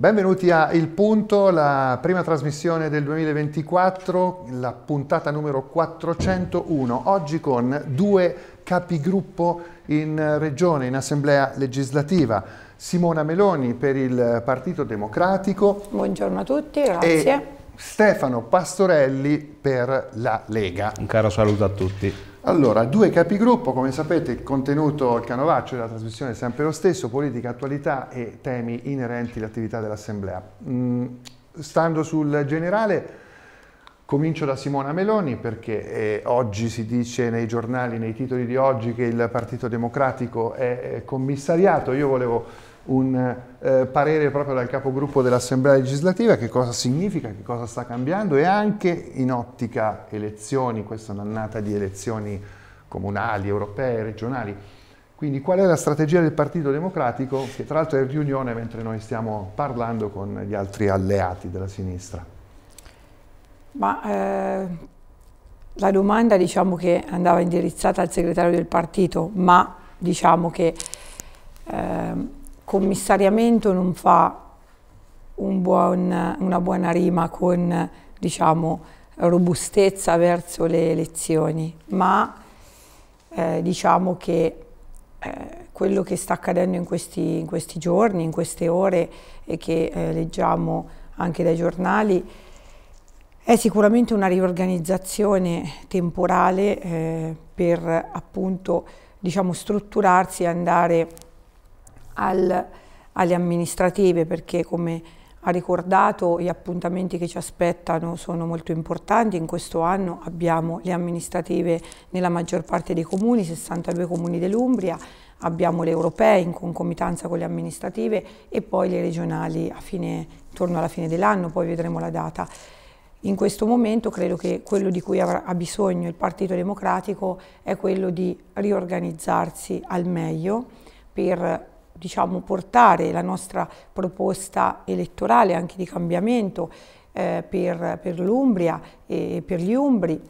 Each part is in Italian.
Benvenuti a Il Punto, la prima trasmissione del 2024, la puntata numero 401, oggi con due capigruppo in regione, in assemblea legislativa. Simona Meloni per il Partito Democratico. Buongiorno a tutti, grazie. E Stefano Pastorelli per la Lega. Un caro saluto a tutti. Allora, due capigruppo, come sapete il contenuto, il canovaccio della trasmissione è sempre lo stesso, politica, attualità e temi inerenti all'attività dell'Assemblea. Mm, stando sul generale, comincio da Simona Meloni perché eh, oggi si dice nei giornali, nei titoli di oggi, che il Partito Democratico è eh, commissariato. Io volevo un eh, parere proprio dal capogruppo dell'Assemblea legislativa, che cosa significa, che cosa sta cambiando e anche in ottica elezioni, questa è un'annata di elezioni comunali, europee, regionali. Quindi qual è la strategia del Partito Democratico, che tra l'altro è in riunione mentre noi stiamo parlando con gli altri alleati della sinistra? Ma eh, la domanda diciamo che andava indirizzata al segretario del partito, ma diciamo che eh, commissariamento non fa un buon, una buona rima con diciamo, robustezza verso le elezioni, ma eh, diciamo che eh, quello che sta accadendo in questi, in questi, giorni, in queste ore e che eh, leggiamo anche dai giornali, è sicuramente una riorganizzazione temporale eh, per appunto diciamo, strutturarsi e andare al, alle amministrative perché come ha ricordato gli appuntamenti che ci aspettano sono molto importanti, in questo anno abbiamo le amministrative nella maggior parte dei comuni, 62 comuni dell'Umbria, abbiamo le europee in concomitanza con le amministrative e poi le regionali fine, intorno alla fine dell'anno, poi vedremo la data. In questo momento credo che quello di cui avrà, ha bisogno il Partito Democratico è quello di riorganizzarsi al meglio per diciamo, portare la nostra proposta elettorale anche di cambiamento eh, per, per l'Umbria e per gli Umbri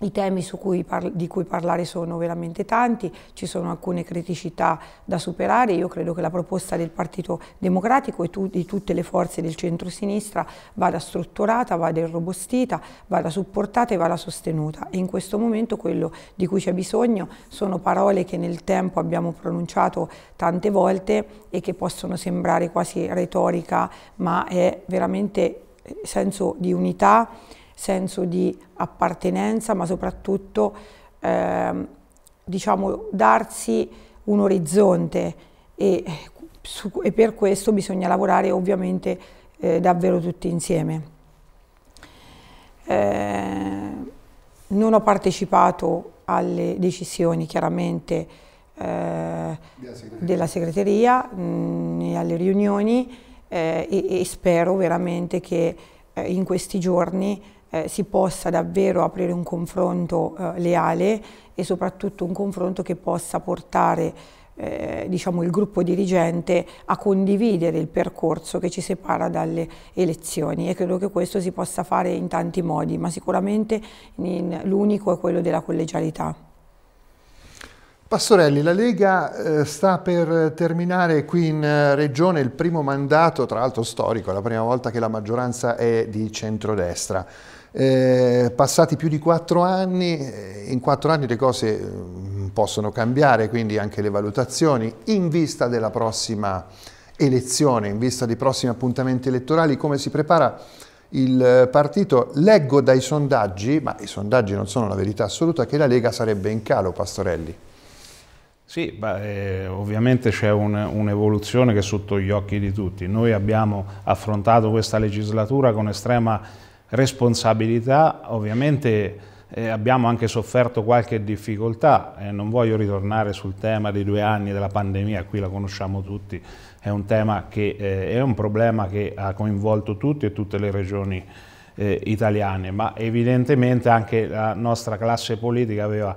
i temi cui di cui parlare sono veramente tanti, ci sono alcune criticità da superare, io credo che la proposta del Partito Democratico e tu di tutte le forze del centro-sinistra vada strutturata, vada irrobustita, vada supportata e vada sostenuta e in questo momento quello di cui c'è bisogno sono parole che nel tempo abbiamo pronunciato tante volte e che possono sembrare quasi retorica ma è veramente senso di unità senso di appartenenza, ma soprattutto eh, diciamo, darsi un orizzonte e, su, e, per questo bisogna lavorare ovviamente eh, davvero tutti insieme. Eh, non ho partecipato alle decisioni chiaramente eh, della segreteria mm, né alle riunioni eh, e, e, spero veramente che eh, in questi giorni eh, si possa davvero aprire un confronto eh, leale e soprattutto un confronto che possa portare eh, diciamo, il gruppo dirigente a condividere il percorso che ci separa dalle elezioni e credo che questo si possa fare in tanti modi, ma sicuramente l'unico è quello della collegialità. Pastorelli, la Lega eh, sta per terminare qui in eh, Regione il primo mandato, tra l'altro storico, è la prima volta che la maggioranza è di centrodestra. Eh, passati più di quattro anni, eh, in quattro anni le cose mm, possono cambiare, quindi anche le valutazioni, in vista della prossima elezione, in vista dei prossimi appuntamenti elettorali, come si prepara il eh, partito? Leggo dai sondaggi, ma i sondaggi non sono la verità assoluta, che la Lega sarebbe in calo, Pastorelli. Sì, beh, ovviamente c'è un'evoluzione che è sotto gli occhi di tutti. Noi abbiamo affrontato questa legislatura con estrema responsabilità, ovviamente eh, abbiamo anche sofferto qualche difficoltà, eh, non voglio ritornare sul tema dei due anni della pandemia, qui la conosciamo tutti, è un, tema che, eh, è un problema che ha coinvolto tutti e tutte le regioni eh, italiane, ma evidentemente anche la nostra classe politica aveva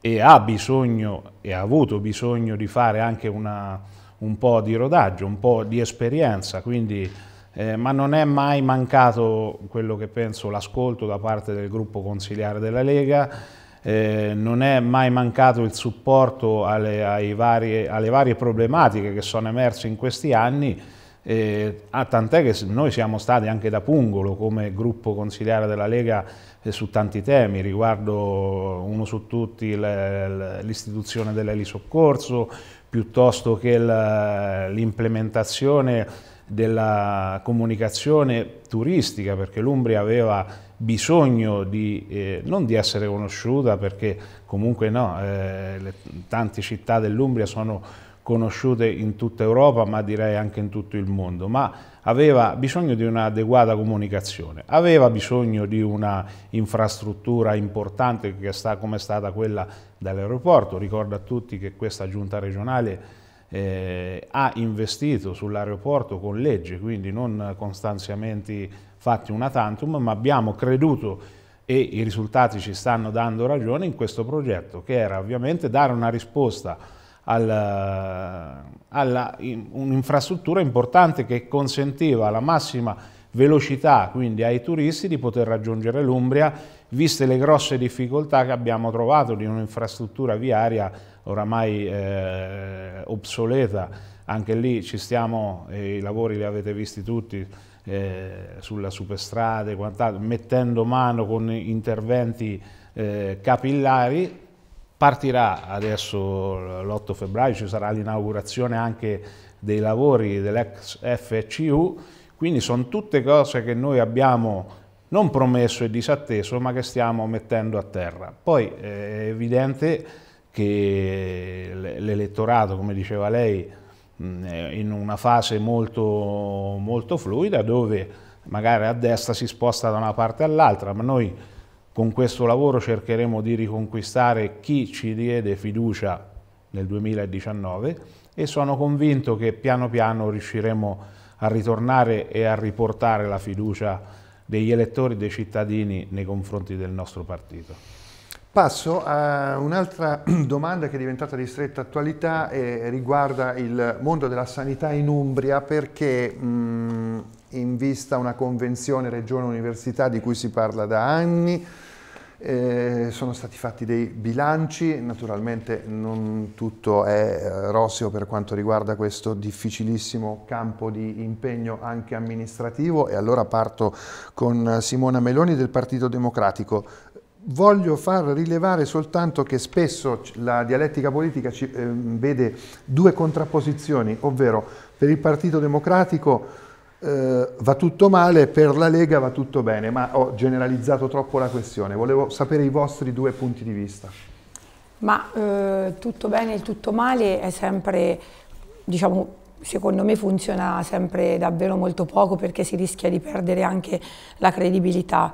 e ha bisogno e ha avuto bisogno di fare anche una, un po' di rodaggio, un po' di esperienza, quindi eh, ma non è mai mancato quello che penso l'ascolto da parte del gruppo consigliare della Lega, eh, non è mai mancato il supporto alle, varie, alle varie problematiche che sono emerse in questi anni, eh, ah, tant'è che noi siamo stati anche da Pungolo come gruppo consigliare della Lega eh, su tanti temi, riguardo uno su tutti l'istituzione dell'elisoccorso, piuttosto che l'implementazione della comunicazione turistica, perché l'Umbria aveva bisogno di, eh, non di essere conosciuta, perché comunque no, eh, le, tante città dell'Umbria sono conosciute in tutta Europa, ma direi anche in tutto il mondo, ma aveva bisogno di un'adeguata comunicazione, aveva bisogno di una infrastruttura importante che sta, come è stata quella dell'aeroporto. Ricordo a tutti che questa giunta regionale eh, ha investito sull'aeroporto con legge, quindi non con stanziamenti fatti una tantum, ma abbiamo creduto e i risultati ci stanno dando ragione in questo progetto, che era ovviamente dare una risposta a un'infrastruttura importante che consentiva la massima velocità quindi ai turisti di poter raggiungere l'Umbria, viste le grosse difficoltà che abbiamo trovato di un'infrastruttura viaria oramai eh, obsoleta, anche lì ci stiamo, eh, i lavori li avete visti tutti, eh, sulla superstrada e quant'altro, mettendo mano con interventi eh, capillari. Partirà adesso l'8 febbraio, ci sarà l'inaugurazione anche dei lavori dell'ex FCU, quindi sono tutte cose che noi abbiamo non promesso e disatteso, ma che stiamo mettendo a terra. Poi eh, è evidente che l'elettorato, come diceva lei, in una fase molto, molto fluida dove magari a destra si sposta da una parte all'altra, ma noi con questo lavoro cercheremo di riconquistare chi ci diede fiducia nel 2019 e sono convinto che piano piano riusciremo a ritornare e a riportare la fiducia degli elettori e dei cittadini nei confronti del nostro partito. Passo a un'altra domanda che è diventata di stretta attualità e riguarda il mondo della sanità in Umbria perché mh, mm, in vista una convenzione regione-università di cui si parla da anni, eh, sono stati fatti dei bilanci, naturalmente non tutto è eh, roseo per quanto riguarda questo difficilissimo campo di impegno anche amministrativo e allora parto con Simona Meloni del Partito Democratico. Voglio far rilevare soltanto che spesso la dialettica politica ci, eh, vede due contrapposizioni, ovvero per il Partito Democratico eh, va tutto male, per la Lega va tutto bene, ma ho generalizzato troppo la questione. Volevo sapere i vostri due punti di vista. Ma eh, tutto bene e tutto male è sempre, diciamo, secondo me funziona sempre davvero molto poco perché si rischia di perdere anche la credibilità.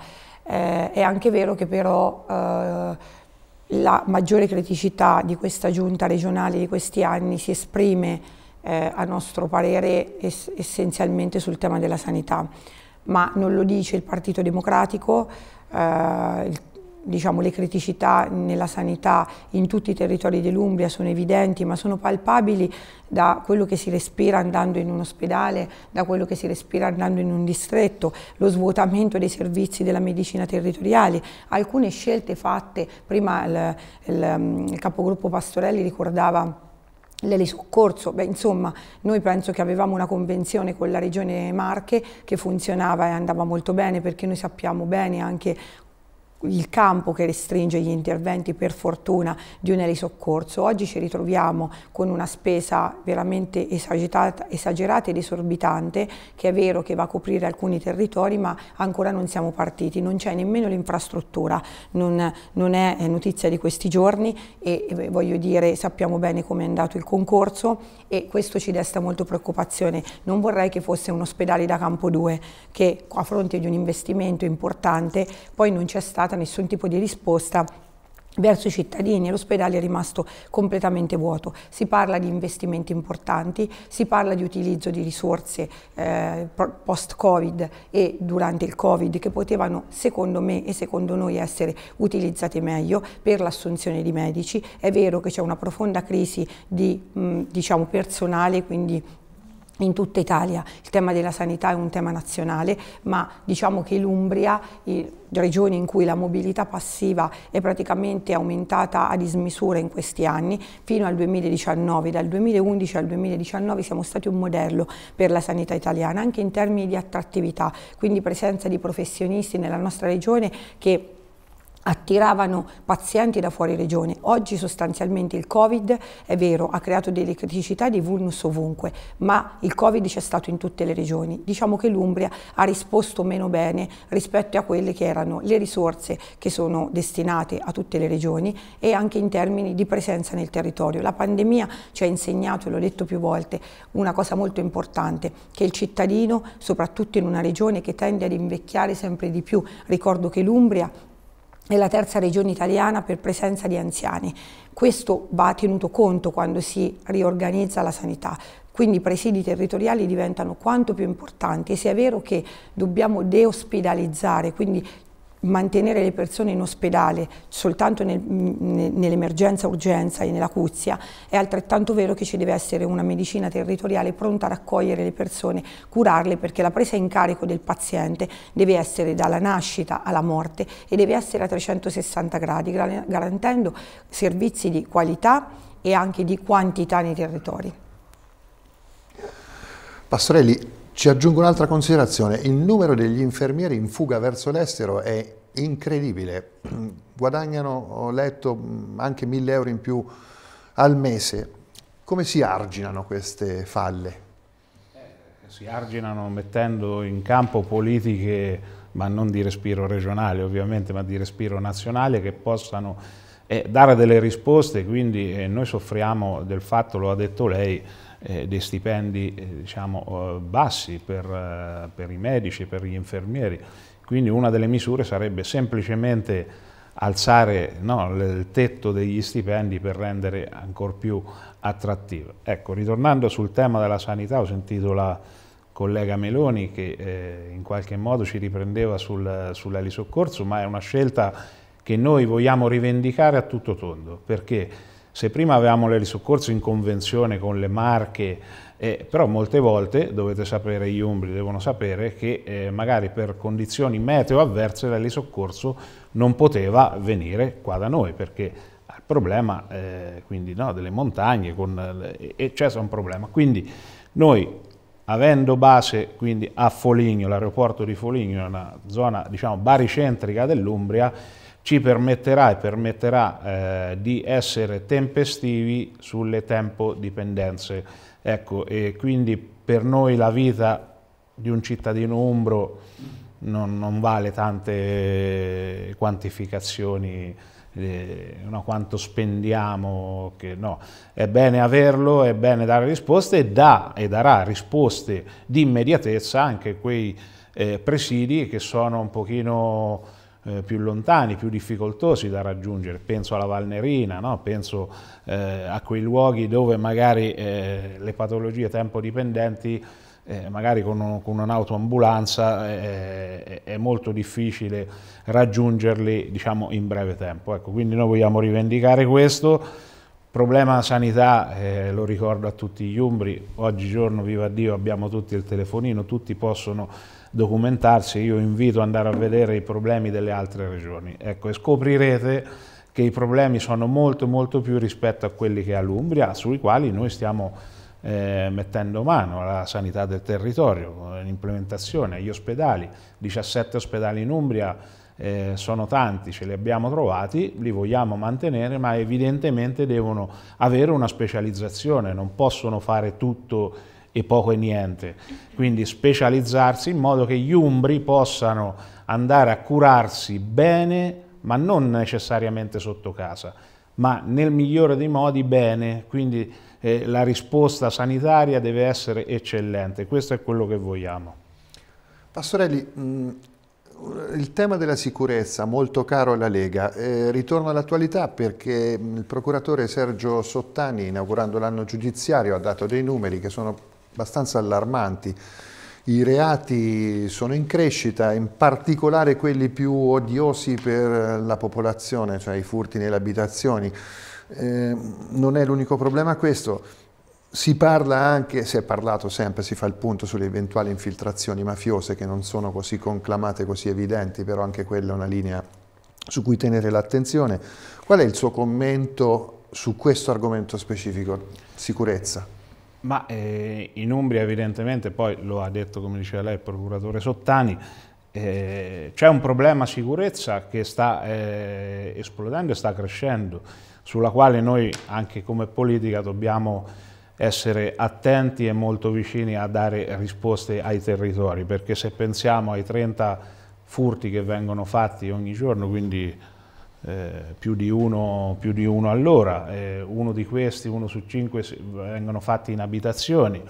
Eh, è anche vero che però eh, la maggiore criticità di questa giunta regionale di questi anni si esprime eh, a nostro parere es essenzialmente sul tema della sanità, ma non lo dice il Partito Democratico, eh, il diciamo, le criticità nella sanità in tutti i territori dell'Umbria sono evidenti ma sono palpabili da quello che si respira andando in un ospedale, da quello che si respira andando in un distretto, lo svuotamento dei servizi della medicina territoriale, alcune scelte fatte, prima il, il, il capogruppo Pastorelli ricordava l'elisoccorso, beh insomma noi penso che avevamo una convenzione con la regione Marche che funzionava e andava molto bene perché noi sappiamo bene anche il campo che restringe gli interventi per fortuna di un elisoccorso. Oggi ci ritroviamo con una spesa veramente esagerata, ed esorbitante che è vero che va a coprire alcuni territori ma ancora non siamo partiti, non c'è nemmeno l'infrastruttura, non, non, è eh, notizia di questi giorni e, e voglio dire sappiamo bene come è andato il concorso e questo ci desta molto preoccupazione. Non vorrei che fosse un ospedale da campo 2 che a fronte di un investimento importante poi non c'è stato arrivata nessun tipo di risposta verso i cittadini, l'ospedale è rimasto completamente vuoto. Si parla di investimenti importanti, si parla di utilizzo di risorse eh, post-Covid e durante il Covid che potevano, secondo me e secondo noi, essere utilizzate meglio per l'assunzione di medici. È vero che c'è una profonda crisi di mh, diciamo, personale, quindi in tutta Italia il tema della sanità è un tema nazionale, ma diciamo che l'Umbria, regione in cui la mobilità passiva è praticamente aumentata a dismisura in questi anni, fino al 2019, dal 2011 al 2019 siamo stati un modello per la sanità italiana, anche in termini di attrattività, quindi presenza di professionisti nella nostra regione che attiravano pazienti da fuori regione. Oggi sostanzialmente il Covid, è vero, ha creato delle criticità e dei vulnus ovunque, ma il Covid c'è stato in tutte le regioni. Diciamo che l'Umbria ha risposto meno bene rispetto a quelle che erano le risorse che sono destinate a tutte le regioni e anche in termini di presenza nel territorio. La pandemia ci ha insegnato, e l'ho detto più volte, una cosa molto importante, che il cittadino, soprattutto in una regione che tende ad invecchiare sempre di più, ricordo che l'Umbria è la terza regione italiana per presenza di anziani. Questo va tenuto conto quando si riorganizza la sanità, quindi i presidi territoriali diventano quanto più importanti e se è vero che dobbiamo deospedalizzare, quindi mantenere le persone in ospedale soltanto nel, nell'emergenza urgenza e nell'acuzia è altrettanto vero che ci deve essere una medicina territoriale pronta ad accogliere le persone, curarle perché la presa in carico del paziente deve essere dalla nascita alla morte e deve essere a 360 gradi garantendo servizi di qualità e anche di quantità nei territori. Pastorelli, ci aggiungo un'altra considerazione, il numero degli infermieri in fuga verso l'estero è incredibile, guadagnano, ho letto, anche 1000 euro in più al mese. Come si arginano queste falle? Eh, si arginano mettendo in campo politiche, ma non di respiro regionale ovviamente, ma di respiro nazionale, che possano eh, dare delle risposte, quindi eh, noi soffriamo del fatto, lo ha detto lei, eh, dei stipendi eh, diciamo, eh, bassi per, eh, per, i medici, per gli infermieri. Quindi una delle misure sarebbe semplicemente alzare no, il tetto degli stipendi per rendere ancora più attrattivo. Ecco, ritornando sul tema della sanità, ho sentito la collega Meloni che eh, in qualche modo ci riprendeva sul, sull'elisoccorso, ma è una scelta che noi vogliamo rivendicare a tutto tondo, perché se prima avevamo l'eri soccorso in convenzione con le marche, eh, però molte volte, dovete sapere, gli umbri devono sapere, che eh, magari per condizioni meteo avverse l'eri soccorso non poteva venire qua da noi, perché ha il problema eh, quindi, no, delle montagne, con, eh, e c'è un problema. Quindi noi avendo base quindi a Foligno, l'aeroporto di Foligno, una zona diciamo baricentrica dell'Umbria, ci permetterà e permetterà eh, di essere tempestivi sulle tempodipendenze. Ecco, e quindi per noi la vita di un cittadino umbro non, non vale tante eh, quantificazioni eh, no, quanto spendiamo, che, no. è bene averlo, è bene dare risposte e, dà, e darà risposte di immediatezza anche quei eh, presidi che sono un pochino eh, più lontani, più difficoltosi da raggiungere. Penso alla Valnerina, no? penso eh, a quei luoghi dove magari eh, le patologie tempodipendenti eh, magari con, un, con un'autoambulanza eh, è molto difficile raggiungerli diciamo, in breve tempo. Ecco, quindi noi vogliamo rivendicare questo. Problema sanità, eh, lo ricordo a tutti gli umbri, oggigiorno viva Dio abbiamo tutti il telefonino, tutti possono documentarsi, io invito ad andare a vedere i problemi delle altre regioni. Ecco, e scoprirete che i problemi sono molto molto più rispetto a quelli che ha l'Umbria, sui quali noi stiamo eh, mettendo mano alla sanità del territorio, l'implementazione, gli ospedali, 17 ospedali in Umbria, eh, sono tanti, ce li abbiamo trovati, li vogliamo mantenere, ma evidentemente devono avere una specializzazione, non possono fare tutto e poco e niente. Quindi specializzarsi in modo che gli umbri possano andare a curarsi bene, ma non necessariamente sotto casa, ma nel migliore dei modi bene. Quindi eh, la risposta sanitaria deve essere eccellente. Questo è quello che vogliamo. Pastorelli, mm, il tema della sicurezza, molto caro alla Lega, eh, ritorno all'attualità perché mm, il procuratore Sergio Sottani, inaugurando l'anno giudiziario, ha dato dei numeri che sono abbastanza allarmanti. I reati sono in crescita, in particolare quelli più odiosi per la popolazione, cioè i furti nelle abitazioni. Eh, non è l'unico problema questo. Si parla anche, si è parlato sempre, si fa il punto sulle eventuali infiltrazioni mafiose che non sono così conclamate, così evidenti, però anche quella è una linea su cui tenere l'attenzione. Qual è il suo commento su questo argomento specifico, sicurezza? Ma eh, in Umbria evidentemente, poi lo ha detto come diceva lei il procuratore Sottani, eh, c'è un problema sicurezza che sta eh, esplodendo e sta crescendo, sulla quale noi anche come politica dobbiamo essere attenti e molto vicini a dare risposte ai territori, perché se pensiamo ai 30 furti che vengono fatti ogni giorno, quindi eh, più, di uno, più, di uno, all'ora, eh, uno di questi, uno su cinque, vengono fatti in abitazioni,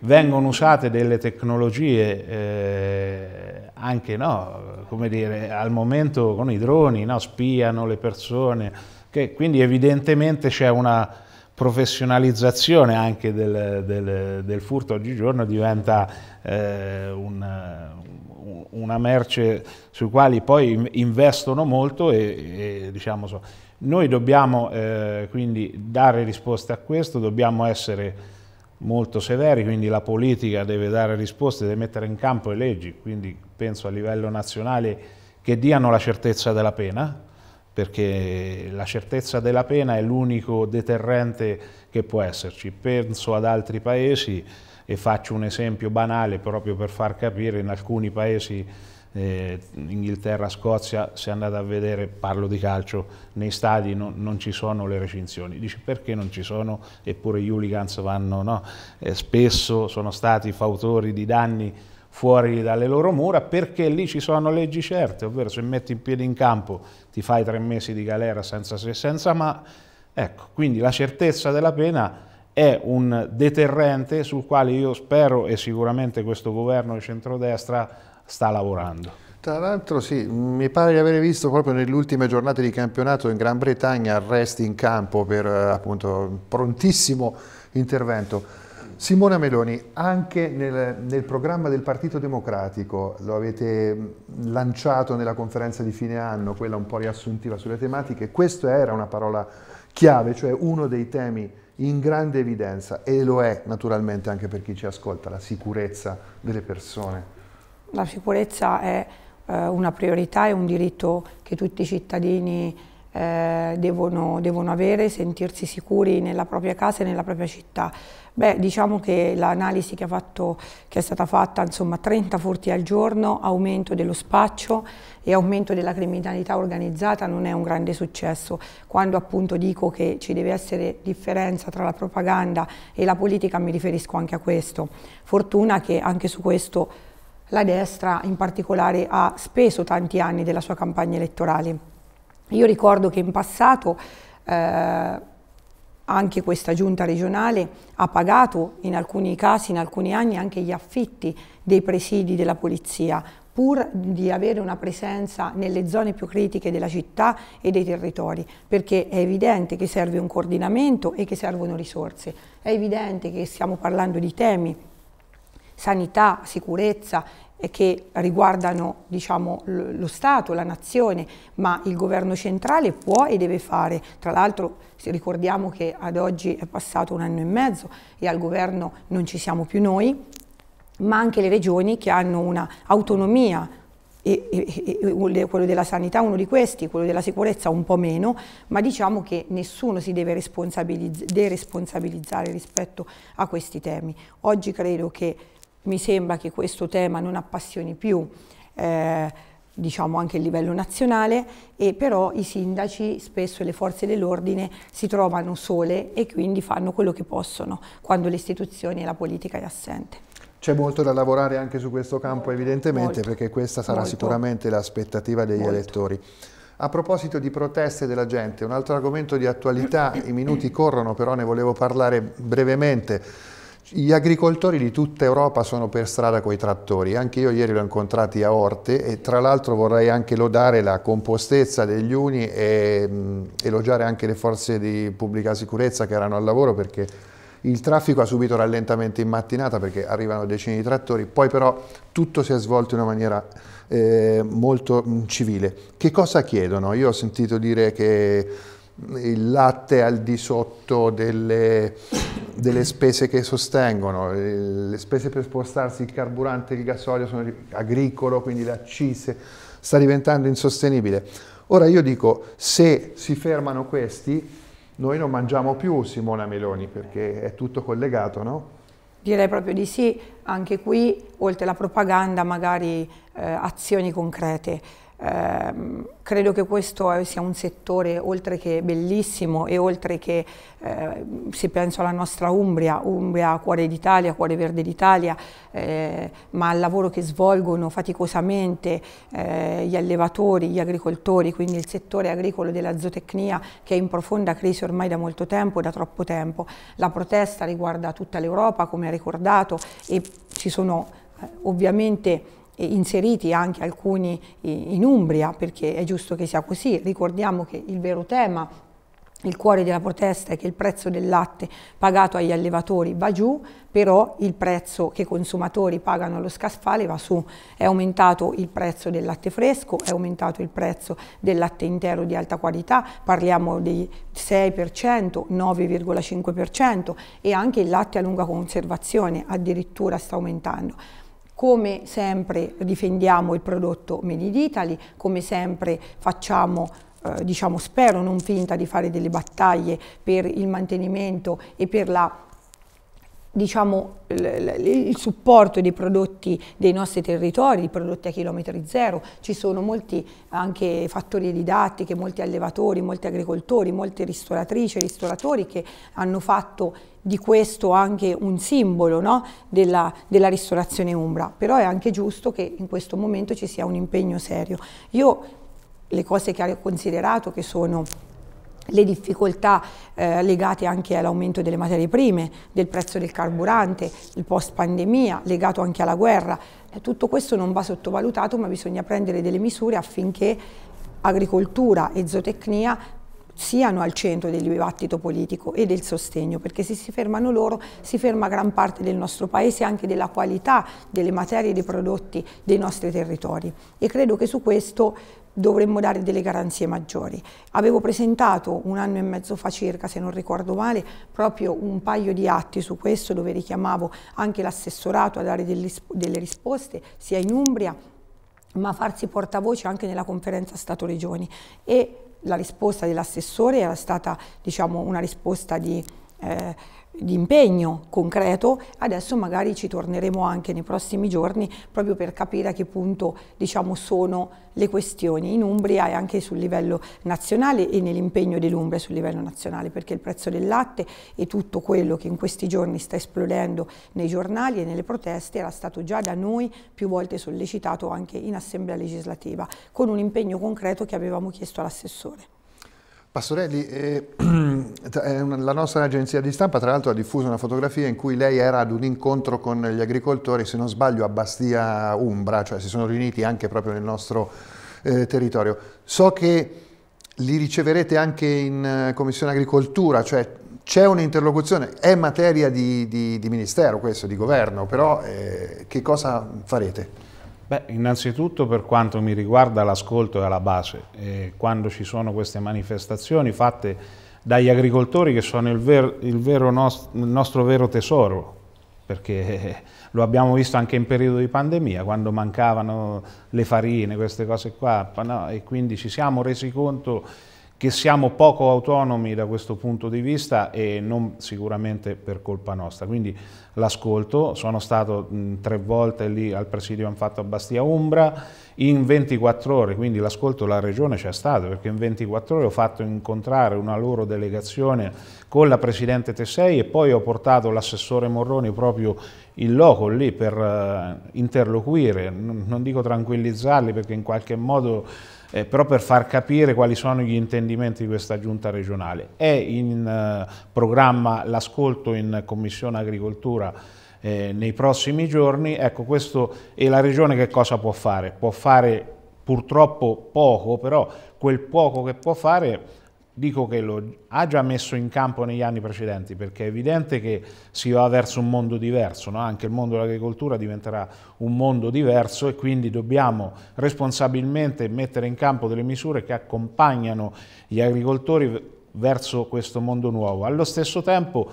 vengono usate delle tecnologie eh, anche no, come dire, al momento con i droni, no, spiano le persone, che, quindi evidentemente c'è una professionalizzazione anche del, del, del furto oggigiorno diventa eh, un, un una merce sui quali poi investono molto e, e diciamo so. Noi dobbiamo eh, quindi dare risposte a questo, dobbiamo essere molto severi, quindi la politica deve dare risposte, deve mettere in campo le leggi, quindi penso a livello nazionale che diano la certezza della pena, perché la certezza della pena è l'unico deterrente che può esserci. Penso ad altri paesi e faccio un esempio banale proprio per far capire in alcuni paesi eh, Inghilterra, Scozia, se andate a vedere, parlo di calcio, nei stadi non, non ci sono le recinzioni. Dici perché non ci sono? Eppure gli hooligans vanno, no? eh, spesso sono stati fautori di danni fuori dalle loro mura perché lì ci sono leggi certe, ovvero se metti in piedi in campo ti fai tre mesi di galera senza se senza ma. Ecco, quindi la certezza della pena è un deterrente sul quale io spero e sicuramente questo governo di centrodestra sta lavorando. Tra l'altro sì, mi pare di aver visto proprio nelle ultime giornate di campionato in Gran Bretagna arresti in campo per eh, appunto prontissimo intervento. Simona Meloni, anche nel, nel programma del Partito Democratico lo avete mm, lanciato nella conferenza di fine anno, quella un po' riassuntiva sulle tematiche, questa era una parola chiave, cioè uno dei temi in grande evidenza e lo è naturalmente anche per chi ci ascolta, la sicurezza delle persone. La sicurezza è eh, una priorità, è un diritto che tutti i cittadini eh, devono, devono avere, sentirsi sicuri nella propria casa e nella propria città. Beh, diciamo che l'analisi che, che, è stata fatta, insomma, 30 furti al giorno, aumento dello spaccio e aumento della criminalità organizzata non è un grande successo. Quando appunto dico che ci deve essere differenza tra la propaganda e la politica mi riferisco anche a questo. Fortuna che anche su questo la destra in particolare ha speso tanti anni della sua campagna elettorale. Io ricordo che in passato eh, anche questa giunta regionale ha pagato in alcuni casi, in alcuni anni, anche gli affitti dei presidi della polizia, pur di avere una presenza nelle zone più critiche della città e dei territori, perché è evidente che serve un coordinamento e che servono risorse. È evidente che stiamo parlando di temi sanità, sicurezza che riguardano diciamo, lo Stato, la nazione, ma il governo centrale può e deve fare. Tra l'altro ricordiamo che ad oggi è passato un anno e mezzo e al governo non ci siamo più noi, ma anche le regioni che hanno un'autonomia e, e, e, quello della sanità uno di questi, quello della sicurezza un po' meno, ma diciamo che nessuno si deve responsabilizz- deresponsabilizzare rispetto a questi temi. Oggi credo che mi sembra che questo tema non appassioni più eh, diciamo anche a livello nazionale e però i sindaci spesso le forze dell'ordine si trovano sole e quindi fanno quello che possono quando le istituzioni e la politica è assente. C'è molto da lavorare anche su questo campo evidentemente molto, perché questa sarà molto, sicuramente l'aspettativa degli molto. elettori. A proposito di proteste della gente, un altro argomento di attualità, i minuti corrono però ne volevo parlare brevemente gli agricoltori di tutta Europa sono per strada con i trattori, anche io ieri li ho incontrati a Orte e tra l'altro vorrei anche lodare la compostezza degli uni e mh, elogiare anche le forze di pubblica sicurezza che erano al lavoro perché il traffico ha subito rallentamenti in mattinata perché arrivano decine di trattori, poi però tutto si è svolto in una maniera eh, molto mh, civile. Che cosa chiedono? Io ho sentito dire che il latte al di sotto delle delle spese che sostengono, eh, le spese per spostarsi, il carburante, il gasolio sono agricolo, quindi le accise, sta diventando insostenibile. Ora io dico, se si fermano questi, noi non mangiamo più Simona Meloni perché è tutto collegato, no? Direi proprio di sì, anche qui, oltre alla propaganda, magari eh, azioni concrete. Eh, credo che questo eh, sia un settore oltre che bellissimo e oltre che eh, se penso alla nostra Umbria, Umbria Cuore d'Italia, Cuore Verde d'Italia, eh, ma al lavoro che svolgono faticosamente eh, gli allevatori, gli agricoltori, quindi il settore agricolo della zootecnia che è in profonda crisi ormai da molto tempo, da troppo tempo. La protesta riguarda tutta l'Europa, come ha ricordato, e ci sono eh, ovviamente eh, inseriti anche alcuni in Umbria, perché è giusto che sia così. Ricordiamo che il vero tema il cuore della protesta è che il prezzo del latte pagato agli allevatori va giù, però il prezzo che i consumatori pagano allo scaffale va su. È aumentato il prezzo del latte fresco, è aumentato il prezzo del latte intero di alta qualità, parliamo dei 6%, 9,5% e anche il latte a lunga conservazione addirittura sta aumentando. Come sempre difendiamo il prodotto Made in Italy, come sempre facciamo eh, diciamo spero non finta di fare delle battaglie per il mantenimento e per la diciamo, il supporto dei prodotti dei nostri territori, i prodotti a chilometri zero, ci sono molti anche fattorie didattiche, molti allevatori, molti agricoltori, molte ristoratrici, e ristoratori che hanno fatto di questo anche un simbolo no? della, della, ristorazione umbra, però è anche giusto che in questo momento ci sia un impegno serio. Io le cose che ho considerato che sono le difficoltà eh, legate anche all'aumento delle materie prime, del prezzo del carburante, il post pandemia legato anche alla guerra. Eh, tutto questo non va sottovalutato ma bisogna prendere delle misure affinché agricoltura e zootecnia siano al centro del dibattito politico e del sostegno, perché se si fermano loro si ferma gran parte del nostro paese, e anche della qualità delle materie e dei prodotti dei nostri territori. E credo che su questo dovremmo dare delle garanzie maggiori. Avevo presentato un anno e mezzo fa circa, se non ricordo male, proprio un paio di atti su questo dove richiamavo anche l'assessorato a dare delle risposte sia in Umbria ma farsi portavoce anche nella conferenza Stato-Regioni e la risposta dell'assessore era stata diciamo, una risposta di eh, di impegno concreto, adesso magari ci torneremo anche nei prossimi giorni proprio per capire a che punto diciamo, sono le questioni in Umbria e anche sul livello nazionale e nell'impegno dell'Umbria sul livello nazionale, perché il prezzo del latte e tutto quello che in questi giorni sta esplodendo nei giornali e nelle proteste era stato già da noi più volte sollecitato anche in Assemblea legislativa, con un impegno concreto che avevamo chiesto all'assessore. Pastorelli, eh, la nostra agenzia di stampa tra l'altro ha diffuso una fotografia in cui lei era ad un incontro con gli agricoltori, se non sbaglio a Bastia Umbra, cioè si sono riuniti anche proprio nel nostro eh, territorio. So che li riceverete anche in eh, Commissione Agricoltura, cioè c'è un'interlocuzione, è materia di, di, di, ministero questo, di governo, però eh, che cosa farete? Beh, innanzitutto per quanto mi riguarda l'ascolto è alla base. E quando ci sono queste manifestazioni fatte dagli agricoltori che sono il, ver il, nost il nostro vero tesoro, perché lo abbiamo visto anche in periodo di pandemia, quando mancavano le farine, queste cose qua, no? e quindi ci siamo resi conto che siamo poco autonomi da questo punto di vista e non sicuramente per colpa nostra. Quindi l'ascolto, sono stato mh, tre volte lì al presidio hanno fatto a Bastia Umbra in 24 ore, quindi l'ascolto della regione c'è stato perché in 24 ore ho fatto incontrare una loro delegazione con la presidente Tessei e poi ho portato l'assessore Morroni proprio in loco lì per uh, interloquire, non, non dico tranquillizzarli perché in qualche modo eh, però per far capire quali sono gli intendimenti di questa giunta regionale. È in eh, programma l'ascolto in Commissione Agricoltura eh, nei prossimi giorni, ecco questo e la regione che cosa può fare? Può fare purtroppo poco, però quel poco che può fare dico che lo ha già messo in campo negli anni precedenti perché è evidente che si va verso un mondo diverso, no? anche il mondo dell'agricoltura diventerà un mondo diverso e quindi dobbiamo responsabilmente mettere in campo delle misure che accompagnano gli agricoltori verso questo mondo nuovo. Allo stesso tempo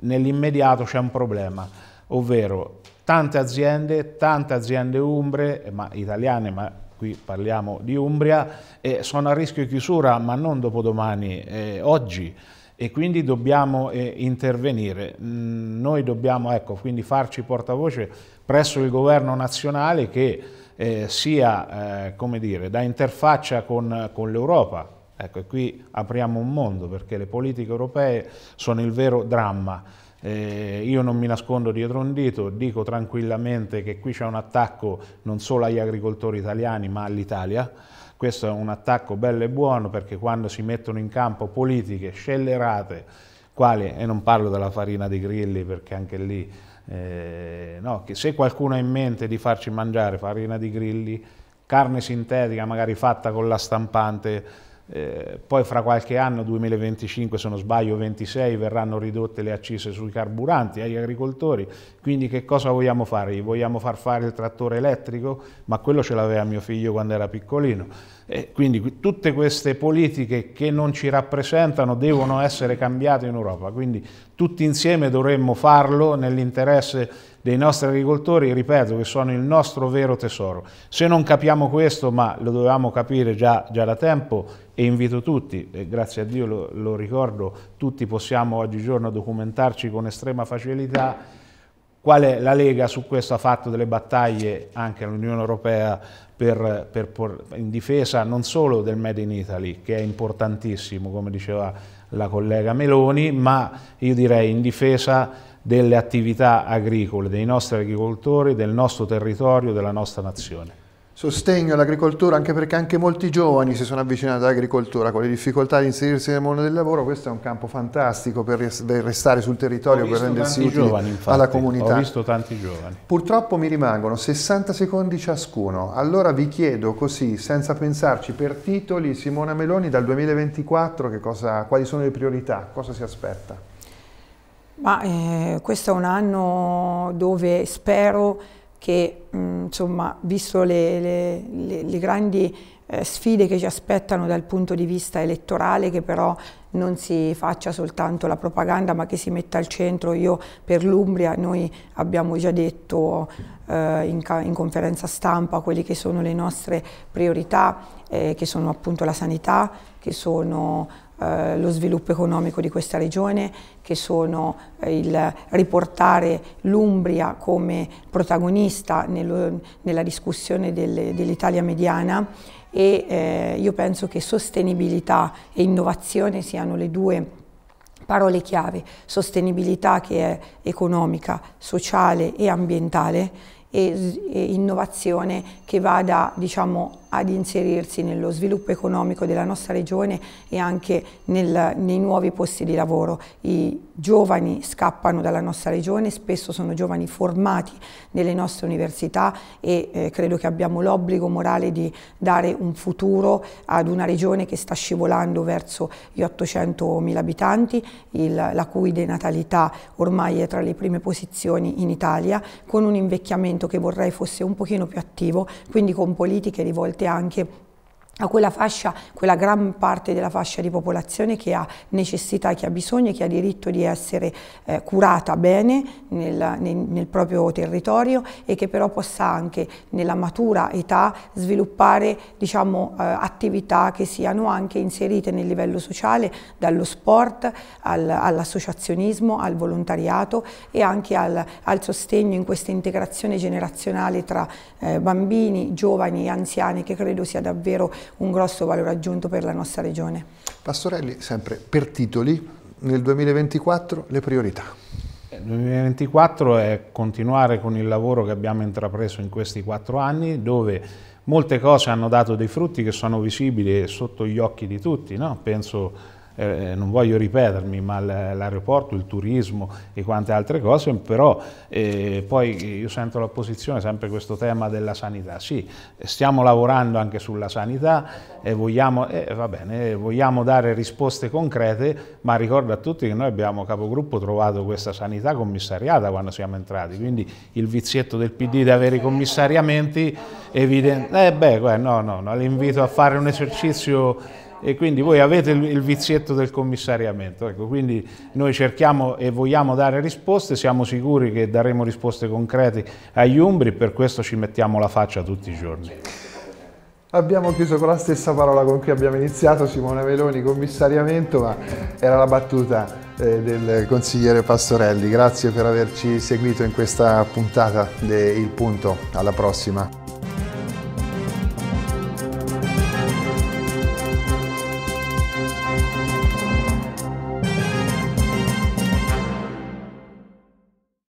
nell'immediato c'è un problema, ovvero tante aziende, tante aziende umbre, ma italiane, ma qui parliamo di Umbria, eh, sono a rischio chiusura, ma non dopodomani, eh, oggi e quindi dobbiamo eh, intervenire. Mm, noi dobbiamo ecco, quindi farci portavoce presso il governo nazionale che eh, sia eh, come dire, da interfaccia con, con l'Europa. Ecco, e qui apriamo un mondo perché le politiche europee sono il vero dramma. Eh, io non mi nascondo dietro un dito, dico tranquillamente che qui c'è un attacco non solo agli agricoltori italiani ma all'Italia. Questo è un attacco bello e buono perché quando si mettono in campo politiche scellerate, quali, e non parlo della farina di grilli perché anche lì, eh, no, che se qualcuno ha in mente di farci mangiare farina di grilli, carne sintetica magari fatta con la stampante, eh, poi fra qualche anno, 2025 se non sbaglio, 26, verranno ridotte le accise sui carburanti agli agricoltori, quindi che cosa vogliamo fare? vogliamo far fare il trattore elettrico? Ma quello ce l'aveva mio figlio quando era piccolino. E quindi tutte queste politiche che non ci rappresentano devono essere cambiate in Europa, quindi tutti insieme dovremmo farlo nell'interesse dei nostri agricoltori, ripeto, che sono il nostro vero tesoro. Se non capiamo questo, ma lo dovevamo capire già, già da tempo, e invito tutti, e grazie a Dio lo, lo ricordo, tutti possiamo oggigiorno documentarci con estrema facilità, qual è la Lega su questo ha fatto delle battaglie anche all'Unione Europea per, per, in difesa non solo del Made in Italy, che è importantissimo, come diceva la collega Meloni, ma io direi in difesa delle attività agricole, dei nostri agricoltori, del nostro territorio, della nostra nazione sostegno all'agricoltura, anche perché anche molti giovani si sono avvicinati all'agricoltura, con le difficoltà di inserirsi nel mondo del lavoro, questo è un campo fantastico per, restare sul territorio, per rendersi utili giovani, infatti, alla comunità. Ho visto tanti giovani. Purtroppo mi rimangono 60 secondi ciascuno, allora vi chiedo così, senza pensarci, per titoli Simona Meloni dal 2024 cosa, quali sono le priorità, cosa si aspetta? Ma, eh, questo è un anno dove spero che mm, insomma, visto le, le, le, le grandi eh, sfide che ci aspettano dal punto di vista elettorale, che però non si faccia soltanto la propaganda ma che si metta al centro. Io per l'Umbria noi abbiamo già detto eh, in, in, conferenza stampa quelle che sono le nostre priorità, eh, che sono appunto la sanità, che sono eh, lo sviluppo economico di questa regione, che sono eh, il riportare l'Umbria come protagonista nello, nella discussione del, dell'Italia mediana e eh, io penso che sostenibilità e innovazione siano le due parole chiave, sostenibilità che è economica, sociale e ambientale e, e innovazione che vada diciamo, ad inserirsi nello sviluppo economico della nostra regione e anche nel, nei nuovi posti di lavoro. I giovani scappano dalla nostra regione, spesso sono giovani formati nelle nostre università e eh, credo che abbiamo l'obbligo morale di dare un futuro ad una regione che sta scivolando verso gli 800.000 abitanti, il, la cui denatalità ormai è tra le prime posizioni in Italia, con un invecchiamento che vorrei fosse un pochino più attivo, quindi con politiche rivolte anche a quella fascia, quella gran parte della fascia di popolazione che ha necessità, che ha bisogno, che ha diritto di essere eh, curata bene nel, nel, nel, proprio territorio e che però possa anche nella matura età sviluppare diciamo, eh, attività che siano anche inserite nel livello sociale, dallo sport al, all'associazionismo, al volontariato e anche al, al, sostegno in questa integrazione generazionale tra eh, bambini, giovani e anziani che credo sia davvero un grosso valore aggiunto per la nostra regione. Pastorelli, sempre per titoli, nel 2024 le priorità. Il 2024 è continuare con il lavoro che abbiamo intrapreso in questi quattro anni, dove molte cose hanno dato dei frutti che sono visibili sotto gli occhi di tutti. No? Penso eh, non voglio ripetermi, ma l'aeroporto, il turismo e quante altre cose, però eh, poi io sento l'opposizione sempre questo tema della sanità. Sì, stiamo lavorando anche sulla sanità e vogliamo, eh, va bene, eh, vogliamo dare risposte concrete, ma ricordo a tutti che noi abbiamo capogruppo trovato questa sanità commissariata quando siamo entrati, quindi il vizietto del PD di avere i commissariamenti evidente. Eh beh, no, no, no, l'invito a fare un esercizio e quindi voi avete il, vizietto del commissariamento. Ecco, quindi noi cerchiamo e vogliamo dare risposte, siamo sicuri che daremo risposte concrete agli umbri, per questo ci mettiamo la faccia tutti i giorni. Abbiamo chiuso con la stessa parola con cui abbiamo iniziato, Simone Meloni, commissariamento, ma era la battuta eh, del consigliere Pastorelli. Grazie per averci seguito in questa puntata de Il Punto. Alla prossima.